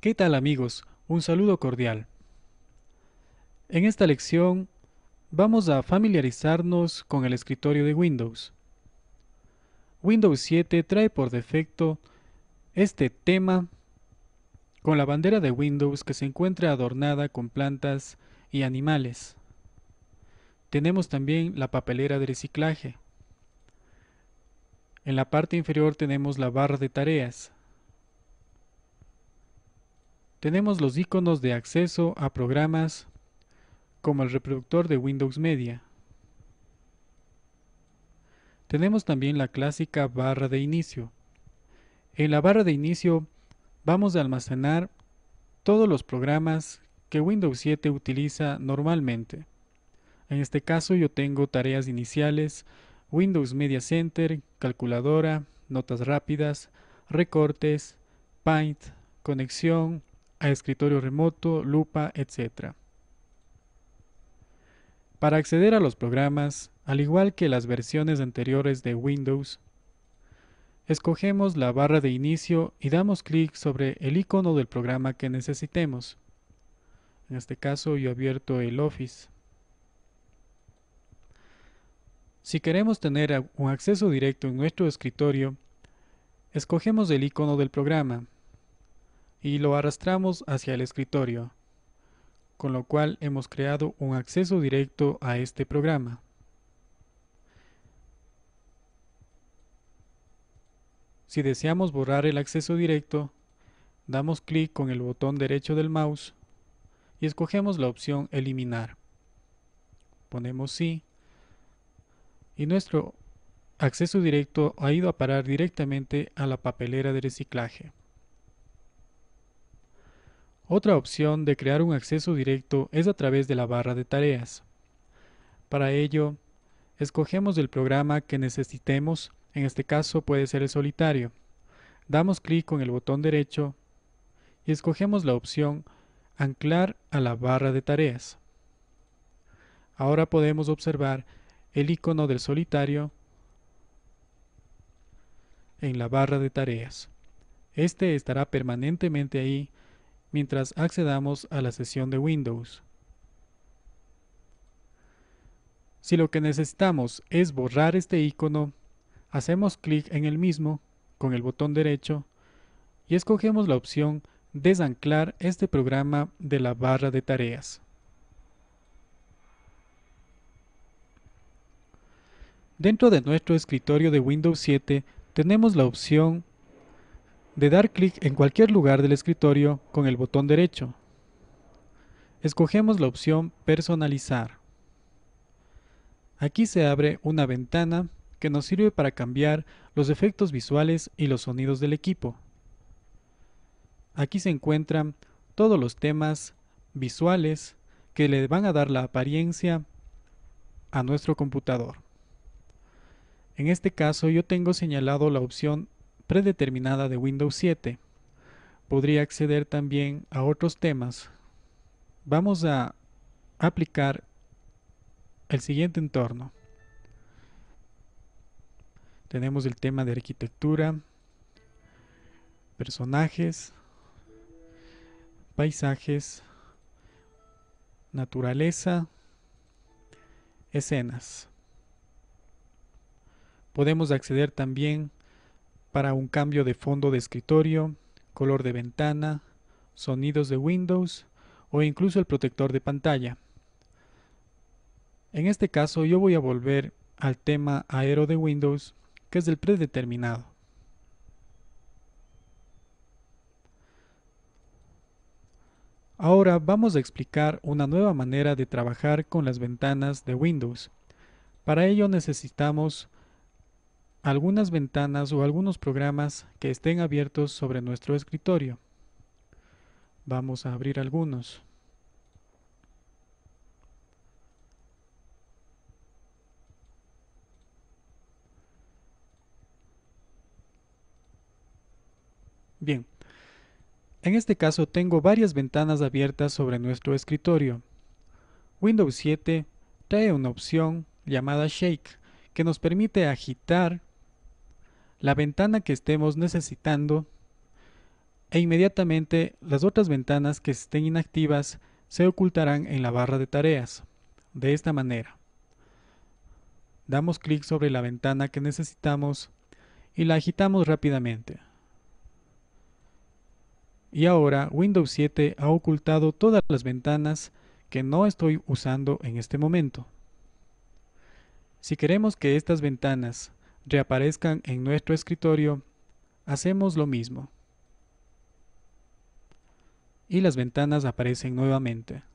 ¿Qué tal amigos? Un saludo cordial. En esta lección vamos a familiarizarnos con el escritorio de Windows. Windows 7 trae por defecto este tema con la bandera de Windows que se encuentra adornada con plantas y animales. Tenemos también la papelera de reciclaje. En la parte inferior tenemos la barra de tareas tenemos los iconos de acceso a programas como el reproductor de Windows Media. Tenemos también la clásica barra de inicio. En la barra de inicio vamos a almacenar todos los programas que Windows 7 utiliza normalmente. En este caso yo tengo tareas iniciales, Windows Media Center, calculadora, notas rápidas, recortes, Paint, conexión, a escritorio remoto, lupa, etc. Para acceder a los programas, al igual que las versiones anteriores de Windows, escogemos la barra de inicio y damos clic sobre el icono del programa que necesitemos. En este caso yo abierto el Office. Si queremos tener un acceso directo en nuestro escritorio, escogemos el icono del programa y lo arrastramos hacia el escritorio, con lo cual hemos creado un acceso directo a este programa. Si deseamos borrar el acceso directo, damos clic con el botón derecho del mouse y escogemos la opción Eliminar. Ponemos Sí y nuestro acceso directo ha ido a parar directamente a la papelera de reciclaje. Otra opción de crear un acceso directo es a través de la barra de tareas. Para ello, escogemos el programa que necesitemos, en este caso puede ser el solitario. Damos clic con el botón derecho y escogemos la opción Anclar a la barra de tareas. Ahora podemos observar el icono del solitario en la barra de tareas. Este estará permanentemente ahí mientras accedamos a la sesión de Windows. Si lo que necesitamos es borrar este icono, hacemos clic en el mismo con el botón derecho y escogemos la opción Desanclar este programa de la barra de tareas. Dentro de nuestro escritorio de Windows 7 tenemos la opción de dar clic en cualquier lugar del escritorio con el botón derecho. Escogemos la opción Personalizar. Aquí se abre una ventana que nos sirve para cambiar los efectos visuales y los sonidos del equipo. Aquí se encuentran todos los temas visuales que le van a dar la apariencia a nuestro computador. En este caso yo tengo señalado la opción predeterminada de Windows 7. Podría acceder también a otros temas. Vamos a aplicar el siguiente entorno. Tenemos el tema de arquitectura, personajes, paisajes, naturaleza, escenas. Podemos acceder también para un cambio de fondo de escritorio, color de ventana, sonidos de Windows o incluso el protector de pantalla. En este caso yo voy a volver al tema aero de Windows que es el predeterminado. Ahora vamos a explicar una nueva manera de trabajar con las ventanas de Windows. Para ello necesitamos algunas ventanas o algunos programas que estén abiertos sobre nuestro escritorio. Vamos a abrir algunos. Bien, en este caso tengo varias ventanas abiertas sobre nuestro escritorio. Windows 7 trae una opción llamada Shake que nos permite agitar la ventana que estemos necesitando e inmediatamente las otras ventanas que estén inactivas se ocultarán en la barra de tareas. De esta manera, damos clic sobre la ventana que necesitamos y la agitamos rápidamente. Y ahora Windows 7 ha ocultado todas las ventanas que no estoy usando en este momento. Si queremos que estas ventanas reaparezcan en nuestro escritorio, hacemos lo mismo. Y las ventanas aparecen nuevamente.